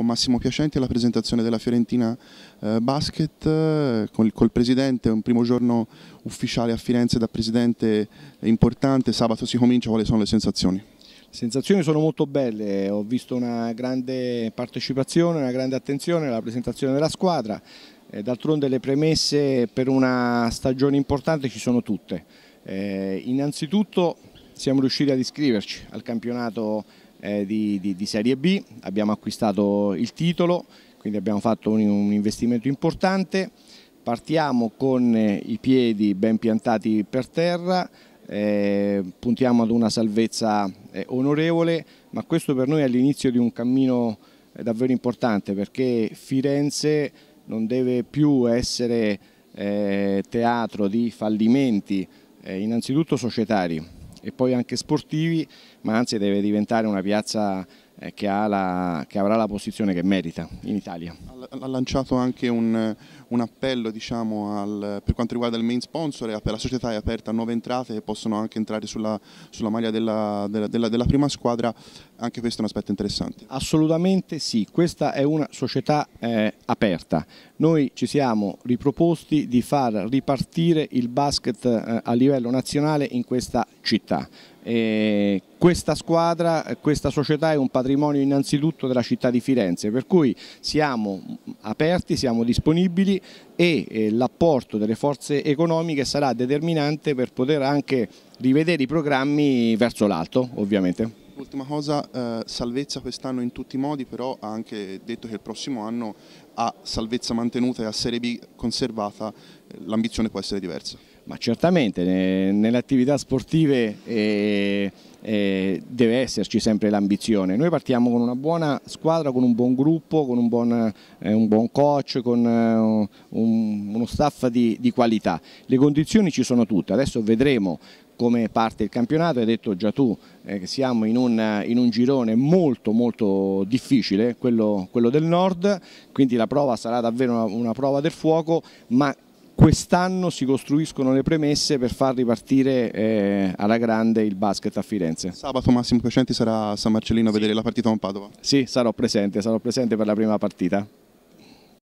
con Massimo Piacenti alla presentazione della Fiorentina eh, Basket eh, col, col, presidente, un primo giorno ufficiale a Firenze da presidente importante, sabato si comincia, quali sono le sensazioni? Le sensazioni sono molto belle, ho visto una grande partecipazione, una grande attenzione alla presentazione della squadra, eh, d'altronde le premesse per una stagione importante ci sono tutte. Eh, innanzitutto siamo riusciti ad iscriverci al campionato eh, di, di, di, Serie B, abbiamo acquistato il titolo, quindi abbiamo fatto un, un investimento importante. Partiamo con eh, i piedi ben piantati per terra, eh, puntiamo ad una salvezza eh, onorevole, ma questo per noi è l'inizio di un cammino eh, davvero importante perché Firenze non deve più essere eh, teatro di fallimenti, eh, innanzitutto societari e poi anche sportivi, ma anzi deve diventare una piazza eh, che, la, che, avrà la posizione che merita in Italia. Ha lanciato anche un, un appello diciamo, al, per quanto riguarda il main sponsor, la società è aperta a nuove entrate che possono anche entrare sulla, sulla maglia della, della, della, della, prima squadra, anche questo è un aspetto interessante. Assolutamente sì, questa è una società eh, aperta, noi ci siamo riproposti di far ripartire il basket eh, a livello nazionale in questa città. Eh, questa squadra, questa società è un patrimonio innanzitutto della città di Firenze, per cui siamo aperti, siamo disponibili e eh, l'apporto delle forze economiche sarà determinante per poter anche rivedere i programmi verso l'alto ovviamente. Ultima cosa, eh, salvezza quest'anno in tutti i modi, però ha anche detto che il prossimo anno a salvezza mantenuta e a Serie B conservata eh, l'ambizione può essere diversa. Ma certamente nelle attività sportive eh, eh, deve esserci sempre l'ambizione. Noi partiamo con una buona squadra, con un buon gruppo, con un buon, eh, un buon coach, con eh, un, uno staff di, di qualità. Le condizioni ci sono tutte, adesso vedremo come parte il campionato, hai detto già tu eh, che siamo in un, in un, girone molto molto difficile, quello, quello, del nord, quindi la prova sarà davvero una, una prova del fuoco, ma quest'anno si costruiscono le premesse per far ripartire eh, alla grande il basket a Firenze. Sabato Massimo Crescenti sarà a San Marcellino a sì. vedere la partita con Padova. Sì, sarò presente, sarò presente per la prima partita.